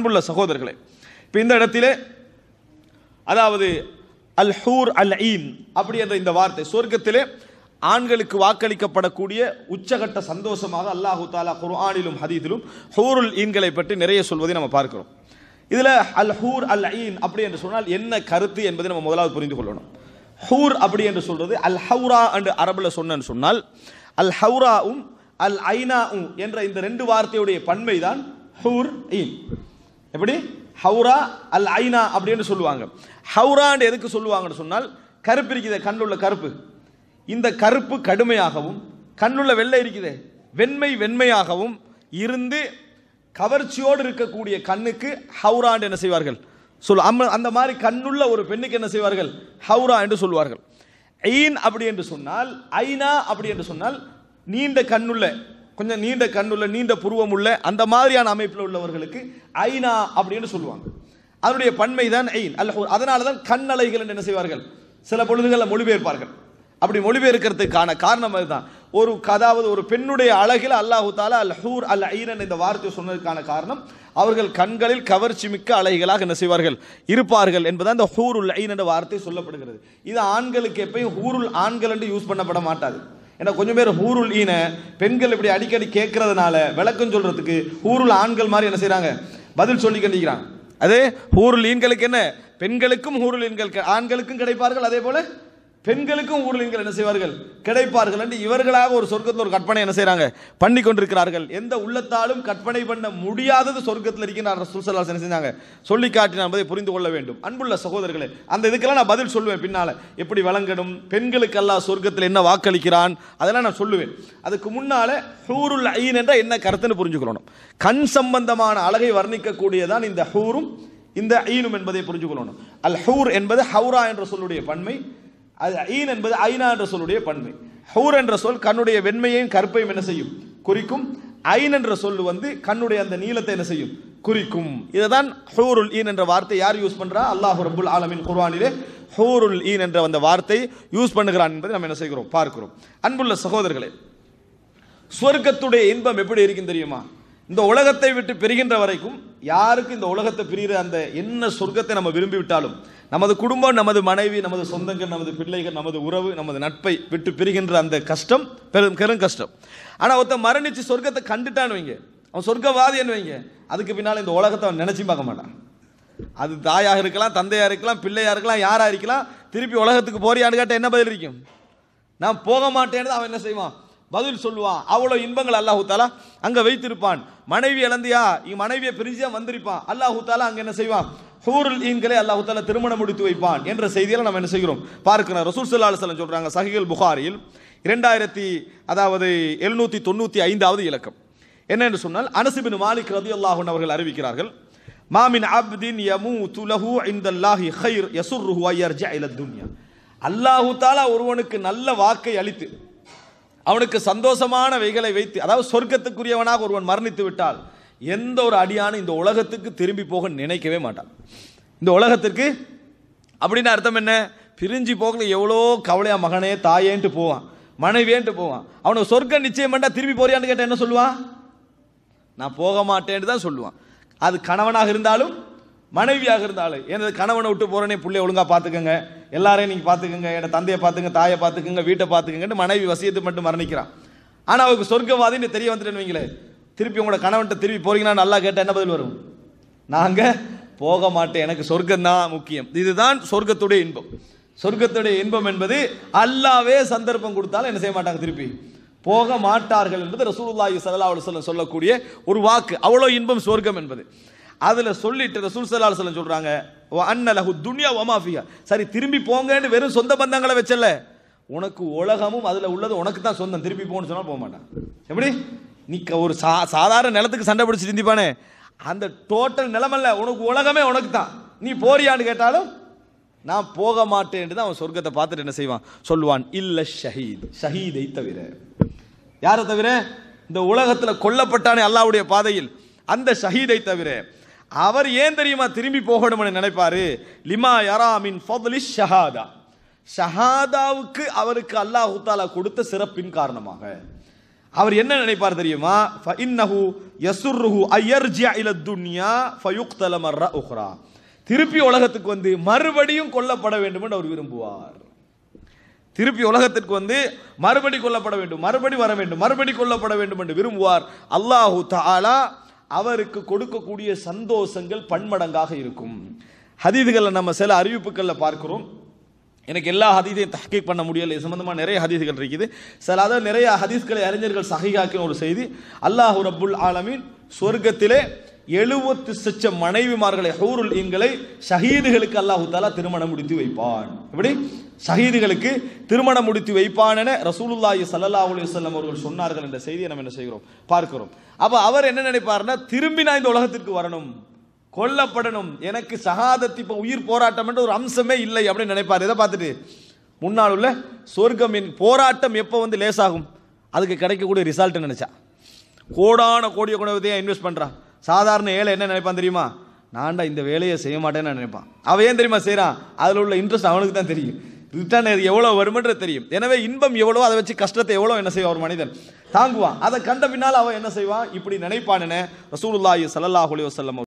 அன்புள்ள சகோதரர்களே இப்போ இந்த இடத்திலே அதாவது அல் ஹூர் அல் ஈன் அப்படி என்ற இந்த வார்த்தை சொர்க்கத்திலே ஆண்களுக்கு வாக்களிக்கப்படக்கூடிய உச்சகட்ட சந்தோஷமாக அல்லாஹு தாலா குர்ஆனிலும் ஹதீதிலும் ஹூருல் ஈன்களை பற்றி நிறைய சொல்வதை நம்ம பார்க்கிறோம் இதில் அல் ஹூர் அல் ஈன் அப்படி என்று சொன்னால் என்ன கருத்து என்பதை நம்ம முதலாவது புரிந்து கொள்ளணும் ஹூர் அப்படி என்று சொல்றது அல் ஹவுரா என்று அரபில் சொன்னன்னு சொன்னால் அல் ஹவுராவும் அல் ஐனாவும் என்ற இந்த ரெண்டு வார்த்தையுடைய பன்மைதான் ஹூர் ஈன் எப்படி ஹவுரா அல் ஐனா அப்படின்னு சொல்லுவாங்க ஹவுரான் எதுக்கு சொல்லுவாங்கன்னு சொன்னால் கருப்பு இருக்குது கண்ணுள்ள கருப்பு இந்த கருப்பு கடுமையாகவும் கண்ணுள்ள வெள்ளை இருக்குது வெண்மை வெண்மையாகவும் இருந்து கவர்ச்சியோடு இருக்கக்கூடிய கண்ணுக்கு ஹவுரான் என்ன செய்வார்கள் சொல் அம் அந்த மாதிரி கண்ணுள்ள ஒரு பெண்ணுக்கு என்ன செய்வார்கள் ஹவுரா என்று சொல்வார்கள் ஐன் அப்படி என்று சொன்னால் ஐனா அப்படி என்று சொன்னால் நீண்ட கண்ணுள்ள கொஞ்சம் நீண்ட கண்ணுள்ள நீண்ட புருவம் உள்ள அந்த மாதிரியான அமைப்பில் உள்ளவர்களுக்கு ஐநா அப்படின்னு சொல்லுவாங்க அதனுடைய பன்மை தான் ஐன் அல்ல அதனால தான் கண்ணலைகள் என்று என்ன செய்வார்கள் சில பொழுதுகளில் மொழிபெயர்ப்பார்கள் அப்படி மொழிபெயர்க்கிறதுக்கான காரணம் அதுதான் ஒரு கதாவது ஒரு பெண்ணுடைய அழகில் அல்லாஹு தாலா அல் ஹூர் அல் ஐரன் இந்த வார்த்தையை சொன்னதுக்கான காரணம் அவர்கள் கண்களில் கவர்ச்சி மிக்க அலைகளாக என்ன செய்வார்கள் இருப்பார்கள் அந்த இந்த உல் ஐன் என்ற வார்த்தை சொல்லப்படுகிறது இது ஆண்களுக்கு எப்பயும் ஹூருல் ஆண்கள் என்று யூஸ் பண்ணப்பட மாட்டாது ஏன்னா கொஞ்சம் பேர் ஹூருல் ஈன பெண்கள் இப்படி அடிக்கடி கேட்கறதுனால விளக்கம் சொல்கிறதுக்கு ஹூருல் ஆண்கள் மாதிரி என்ன செய்கிறாங்க பதில் சொல்லி கண்டிக்கிறாங்க அது ஹூருல் ஈன்களுக்கு என்ன பெண்களுக்கும் ஹூருல் ஆண்களுக்கும் கிடைப்பார்கள் அதே போல் பெண்களுக்கும் ஊர்லிங்கள் என்ன செய்வார்கள் கிடைப்பார்கள் என்று இவர்களாக ஒரு சொர்க்கத்தில் ஒரு கற்பனை என்ன செய்கிறாங்க பண்ணி கொண்டிருக்கிறார்கள் எந்த உள்ளத்தாலும் கற்பனை பண்ண முடியாதது சொர்க்கத்தில் இருக்கின்ற ரசூல் என்ன செஞ்சாங்க சொல்லி காட்டினார் என்பதை புரிந்து கொள்ள வேண்டும் அன்புள்ள சகோதரர்களே அந்த இதுக்கெல்லாம் நான் பதில் சொல்லுவேன் பின்னால் எப்படி வழங்கணும் பெண்களுக்கெல்லாம் சொர்க்கத்தில் என்ன வாக்களிக்கிறான் அதெல்லாம் நான் சொல்லுவேன் அதுக்கு முன்னால் ஹூருல் ஐன் என்ற என்ன கருத்துன்னு புரிஞ்சுக்கொள்ளணும் கண் சம்பந்தமான அழகை வர்ணிக்கக்கூடியதான் இந்த ஹூரும் இந்த ஐனும் என்பதை புரிஞ்சுக்கொள்ளணும் அல் ஹூர் என்பது ஹவுரா என்ற சொல்லுடைய பன்மை அது ஈன் என்பது ஐனா என்ற சொல்லுடைய பண்பு ஹூர் என்ற சொல் கண்ணுடைய வெண்மையையும் கற்பையும் என்ன செய்யும் குறிக்கும் ஐன் என்ற சொல் வந்து கண்ணுடைய அந்த நீளத்தை என்ன செய்யும் குறிக்கும் இதை தான் ஹூருல் ஈன் என்ற வார்த்தை யார் யூஸ் பண்ணுறா அல்லாஹ் ரபுல் ஆலமின் குர்வானிலே ஹூருல் ஈன் என்ற அந்த வார்த்தை யூஸ் பண்ணுகிறான் என்பதை நம்ம என்ன செய்கிறோம் பார்க்கிறோம் அன்புள்ள சகோதரர்களே சொர்க்கத்துடைய இன்பம் எப்படி இருக்கும் தெரியுமா இந்த உலகத்தை விட்டு பிரிகின்ற வரைக்கும் யாருக்கு இந்த உலகத்தை பிரிகிற அந்த என்ன சொர்க்கத்தை நம்ம விரும்பி விட்டாலும் நமது குடும்பம் நமது மனைவி நமது சொந்தங்கள் நமது பிள்ளைகள் நமது உறவு நமது நட்பை விட்டு பிரிகின்ற அந்த கஷ்டம் பெரும் பெரும் கஷ்டம் ஆனால் ஒருத்தன் மரணித்து சொர்க்கத்தை கண்டுட்டான்னு வைங்க அவன் சொர்க்கவாதி என்ன வைங்க அதுக்கு பின்னால் இந்த உலகத்தை அவன் நினச்சி பார்க்க மாட்டான் அது தாயாக இருக்கலாம் தந்தையாக இருக்கலாம் பிள்ளையாக இருக்கலாம் யாராக இருக்கலாம் திருப்பி உலகத்துக்கு போறியான்னு கேட்டால் என்ன பதில் இருக்கும் நான் போக மாட்டேன்னு அவன் என்ன செய்வான் பதில் சொல்லுவான் அவ்வளோ இன்பங்கள் அல்லாஹூ தாலா அங்கே வைத்திருப்பான் மனைவி இழந்தியா இங்க மனைவியை பிரிஞ்சியா வந்திருப்பான் அல்லாஹூ தாலா அங்கே என்ன செய்வான் ஹூருல் ஈன்களை அல்லாஹு தாலா திருமணம் முடித்து வைப்பான் என்ற செய்தியில் நம்ம என்ன செய்கிறோம் பார்க்கிறோம் ரசூல் சல்லா அலுவலம் சொல்கிறாங்க சஹிகல் புகாரில் இரண்டாயிரத்தி அதாவது எழுநூற்றி தொண்ணூற்றி ஐந்தாவது இலக்கம் என்ன என்று சொன்னால் அனசிபின் மாலிக் ரதி அல்லாஹூன் அவர்கள் அறிவிக்கிறார்கள் மாமின் அப்தின் யமு துலஹு இந்தல்லாஹி ஹைர் யசுர் ருஹு ஐயர் ஜ இல துன்யா அல்லாஹு தாலா ஒருவனுக்கு நல்ல வாக்கை அளித்து அவனுக்கு சந்தோஷமான வைகளை வைத்து அதாவது சொர்க்கத்துக்குரியவனாக ஒருவன் மரணித்து விட்டால் எந்த ஒரு அடியானும் இந்த உலகத்துக்கு திரும்பி போக நினைக்கவே மாட்டான் இந்த உலகத்திற்கு அப்படின்னு அர்த்தம் என்ன பிரிஞ்சு போகல எவ்வளோ கவலையா மகனே தாயேன்ட்டு போவான் மனைவியேன்ட்டு போவான் அவனை சொர்க்கம் நிச்சயம் பண்ணா திரும்பி போறியான்னு கேட்டால் என்ன சொல்லுவான் நான் போக மாட்டேன்னு தான் சொல்லுவான் அது கணவனாக இருந்தாலும் மனைவியாக இருந்தாலும் எனது கணவனை விட்டு போகிறேனே பிள்ளை ஒழுங்காக பார்த்துக்கங்க எல்லாரையும் நீங்கள் பார்த்துக்குங்க என்னை தந்தையை பார்த்துங்க தாயை பார்த்துக்குங்க வீட்டை பார்த்துக்குங்கன்னு மனைவி வசியத்தை மட்டும் மரணிக்கிறான் ஆனால் அவருக்கு சொர்க்கவாதின்னு தெரிய வந்துட்டேன்னு வீங்களே திருப்பி உங்களோட கணவன்கிட்ட திருப்பி போறீங்கன்னா நல்லா கேட்டால் என்ன பதில் வரும் நாங்கள் போக மாட்டேன் எனக்கு சொர்க்கம் தான் முக்கியம் இதுதான் சொர்க்கத்துடைய இன்பம் சொர்க்கத்துடைய இன்பம் என்பது அல்லாவே சந்தர்ப்பம் கொடுத்தாலும் என்ன செய்ய மாட்டாங்க திருப்பி போக மாட்டார்கள் என்பது ரசூலுல்லாஹி சல்லா அலுவலம் சொல்லக்கூடிய ஒரு வாக்கு அவ்வளோ இன்பம் சொர்க்கம் என்பது அதில் சொல்லிட்டு ரசூல் சல்லா சொல்ல சொல்கிறாங்க அன்னலகு துன்யா ஒமாஃபியா சரி திரும்பி போங்கன்னு வெறும் சொந்த பந்தங்களை வச்சல உனக்கு உலகமும் அதில் உள்ளது உனக்கு தான் சொந்தம் திரும்பி போகணும்னு சொன்னால் போக மாட்டான் எப்படி நீ ஒரு சா சாதாரண நிலத்துக்கு சண்டை பிடிச்சி திந்திப்பானே அந்த டோட்டல் நிலமல்ல உனக்கு உலகமே உனக்கு தான் நீ போறியான்னு கேட்டாலும் நான் போக மாட்டேன் தான் அவன் சொர்க்கத்தை பார்த்துட்டு என்ன செய்வான் சொல்லுவான் இல்லை ஷஹீத் ஷஹீதை தவிர யாரை தவிர இந்த உலகத்தில் கொல்லப்பட்டானே அல்லாவுடைய பாதையில் அந்த ஷஹீதை தவிர அவர் ஏன் தெரியுமா திரும்பி போகணும்னு நினைப்பாரு லிமா யாரா மின் ஃபதலி ஷஹாதா ஷஹாதாவுக்கு அவருக்கு அல்லாஹு தாலா கொடுத்த சிறப்பின் காரணமாக அவர் என்ன நினைப்பார் தெரியுமா இன்னஹு யசுர்ருஹு ஐயர்ஜியா இல துன்யா ஃபயுக்தல மர்ரா உஹ்ரா திருப்பி உலகத்துக்கு வந்து மறுபடியும் கொல்லப்பட வேண்டும் என்று அவர் விரும்புவார் திருப்பி உலகத்திற்கு வந்து மறுபடி கொல்லப்பட வேண்டும் மறுபடி வர வேண்டும் மறுபடி கொல்லப்பட வேண்டும் என்று விரும்புவார் அல்லாஹு தாலா அவருக்கு கொடுக்கக்கூடிய சந்தோஷங்கள் பன்மடங்காக இருக்கும் ஹதீதுகளில் நம்ம சில அறிவிப்புகளில் பார்க்கிறோம் எனக்கு எல்லா ஹதீதையும் தஹ்கீக் பண்ண முடியலை இது சம்மந்தமாக நிறைய ஹதீஸ்கள் இருக்குது சில அதாவது நிறைய ஹதீஸ்களை அறிஞர்கள் சஹிகாக்கின ஒரு செய்தி அல்லாஹு ரபுல் ஆலமின் சொர்க்கத்திலே எழுபத்து சச்ச மனைவிமார்களை ஹூருல் இங்களை ஷஹீதுகளுக்கு அல்லாஹு தாலா திருமணம் முடித்து வைப்பான் இப்படி ஷஹீதுகளுக்கு திருமணம் முடித்து வைப்பான் என ரசூலுல்லாஹி சல்லா வல்லம் அவர்கள் சொன்னார்கள் என்ற செய்தியை நம்ம என்ன செய்கிறோம் பார்க்கிறோம் அப்போ அவர் என்ன நினைப்பார்னா திரும்பி நான் இந்த உலகத்திற்கு வரணும் கொல்லப்படணும் எனக்கு சகாதத்து இப்போ உயிர் போராட்டம் என்ற ஒரு அம்சமே இல்லை அப்படின்னு நினைப்பார் இதை பார்த்துட்டு முன்னால் உள்ள சொர்க்கமின் போராட்டம் எப்போ வந்து லேசாகும் அதுக்கு கிடைக்கக்கூடிய ரிசல்ட் நினைச்சா கோடான கோடிய குணவத்தையும் இன்வெஸ்ட் பண்ணுறான் சாதாரண ஏழை என்ன நினைப்பான் தெரியுமா நான்டா இந்த வேலையை செய்ய மாட்டேன்னு நினைப்பான் அவன் ஏன் தெரியுமா செய்கிறான் அதில் உள்ள இன்ட்ரெஸ்ட் அவனுக்கு தான் தெரியும் ரிட்டர்ன் எவ்வளோ வருமென்றது தெரியும் எனவே இன்பம் எவ்வளோ அதை வச்சு கஷ்டத்தை எவ்வளோ என்ன செய்வான் ஒரு மனிதன் தாங்குவான் அதை கண்ட பின்னால் அவன் என்ன செய்வான் இப்படி நினைப்பான்னு ரசூலுல்லாஹி சல்லாஹ் அலி வசல்லம்